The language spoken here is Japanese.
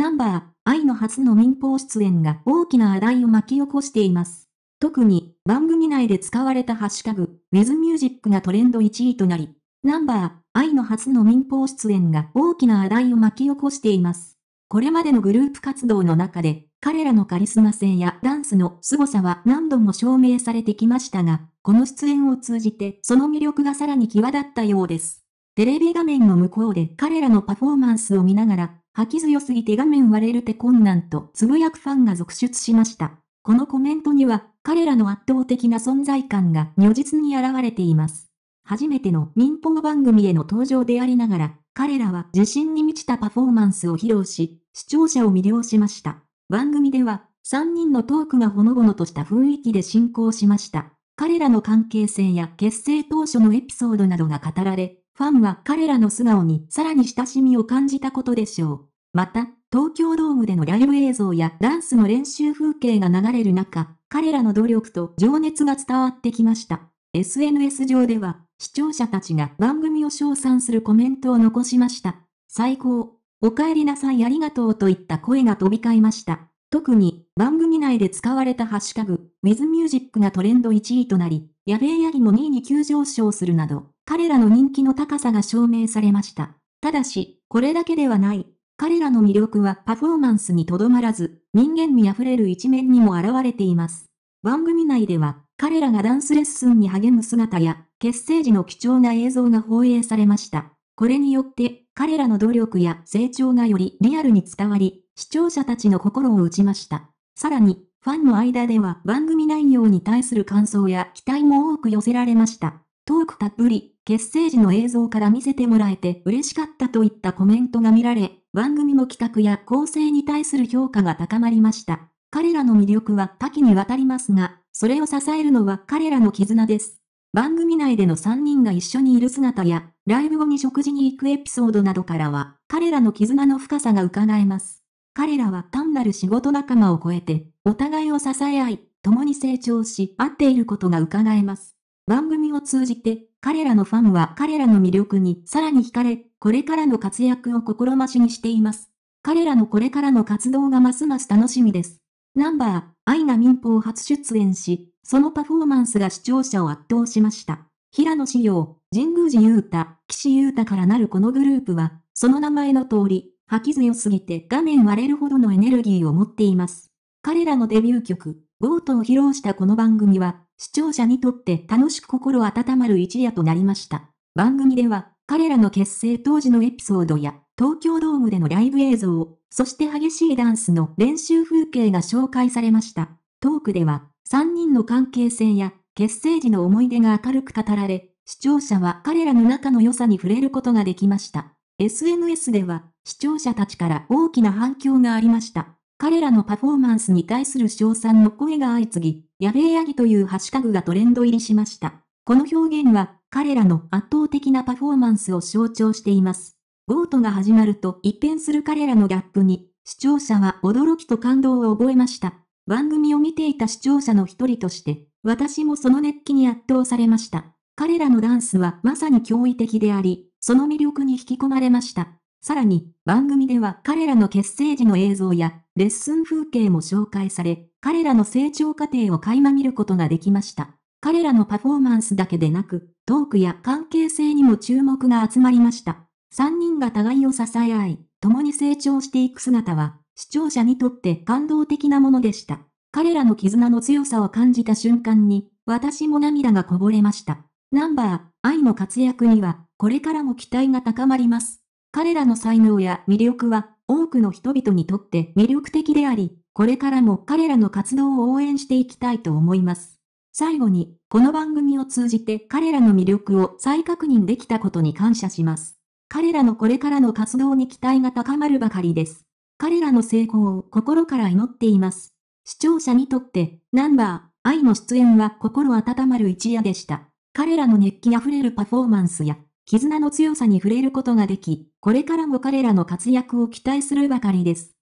ナンバー、愛の初の民放出演が大きな話題を巻き起こしています。特に、番組内で使われたハッシュタグ、ウィズミュージックがトレンド1位となり、ナンバー、愛の初の民放出演が大きな話題を巻き起こしています。これまでのグループ活動の中で、彼らのカリスマ性やダンスの凄さは何度も証明されてきましたが、この出演を通じてその魅力がさらに際立ったようです。テレビ画面の向こうで彼らのパフォーマンスを見ながら、吐き強すぎて画面割れるて困難とつぶやくファンが続出しました。このコメントには、彼らの圧倒的な存在感が如実に現れています。初めての民放番組への登場でありながら、彼らは自信に満ちたパフォーマンスを披露し、視聴者を魅了しました。番組では、3人のトークがほのぼのとした雰囲気で進行しました。彼らの関係性や結成当初のエピソードなどが語られ、ファンは彼らの素顔にさらに親しみを感じたことでしょう。また、東京ドームでのライブ映像やダンスの練習風景が流れる中、彼らの努力と情熱が伝わってきました。SNS 上では、視聴者たちが番組を称賛するコメントを残しました。最高、お帰りなさいありがとうといった声が飛び交いました。特に、番組内で使われたハッシュタグ、ウィズミュージックがトレンド1位となり、やべえやりも2位に急上昇するなど、彼らの人気の高さが証明されました。ただし、これだけではない。彼らの魅力はパフォーマンスにとどまらず、人間味あふれる一面にも現れています。番組内では、彼らがダンスレッスンに励む姿や、結成時の貴重な映像が放映されました。これによって、彼らの努力や成長がよりリアルに伝わり、視聴者たちの心を打ちました。さらに、ファンの間では番組内容に対する感想や期待も多く寄せられました。トークたっぷり、結成時の映像から見せてもらえて嬉しかったといったコメントが見られ、番組の企画や構成に対する評価が高まりました。彼らの魅力は多岐にわたりますが、それを支えるのは彼らの絆です。番組内での3人が一緒にいる姿や、ライブ後に食事に行くエピソードなどからは、彼らの絆の深さが伺えます。彼らは単なる仕事仲間を超えて、お互いを支え合い、共に成長し、合っていることが伺えます。番組を通じて、彼らのファンは彼らの魅力にさらに惹かれ、これからの活躍を心待ちにしています。彼らのこれからの活動がますます楽しみです。ナンバー、アイナ民放初出演し、そのパフォーマンスが視聴者を圧倒しました。平野紫耀、神宮寺勇太、岸優太からなるこのグループは、その名前の通り、吐き強すぎて画面割れるほどのエネルギーを持っています。彼らのデビュー曲、ボートを披露したこの番組は、視聴者にとって楽しく心温まる一夜となりました。番組では、彼らの結成当時のエピソードや、東京ドームでのライブ映像、そして激しいダンスの練習風景が紹介されました。トークでは、3人の関係性や、結成時の思い出が明るく語られ、視聴者は彼らの仲の良さに触れることができました。SNS では、視聴者たちから大きな反響がありました。彼らのパフォーマンスに対する称賛の声が相次ぎ、やべえヤギというハッシュタグがトレンド入りしました。この表現は、彼らの圧倒的なパフォーマンスを象徴しています。ゴートが始まると一変する彼らのギャップに、視聴者は驚きと感動を覚えました。番組を見ていた視聴者の一人として、私もその熱気に圧倒されました。彼らのダンスはまさに驚異的であり、その魅力に引き込まれました。さらに、番組では彼らの結成時の映像や、レッスン風景も紹介され、彼らの成長過程を垣間見ることができました。彼らのパフォーマンスだけでなく、トークや関係性にも注目が集まりました。3人が互いを支え合い、共に成長していく姿は、視聴者にとって感動的なものでした。彼らの絆の強さを感じた瞬間に、私も涙がこぼれました。ナンバー、愛の活躍には、これからも期待が高まります。彼らの才能や魅力は、多くの人々にとって魅力的であり、これからも彼らの活動を応援していきたいと思います。最後に、この番組を通じて彼らの魅力を再確認できたことに感謝します。彼らのこれからの活動に期待が高まるばかりです。彼らの成功を心から祈っています。視聴者にとって、ナンバー、愛の出演は心温まる一夜でした。彼らの熱気あふれるパフォーマンスや、絆の強さに触れることができ、これからも彼らの活躍を期待するばかりです。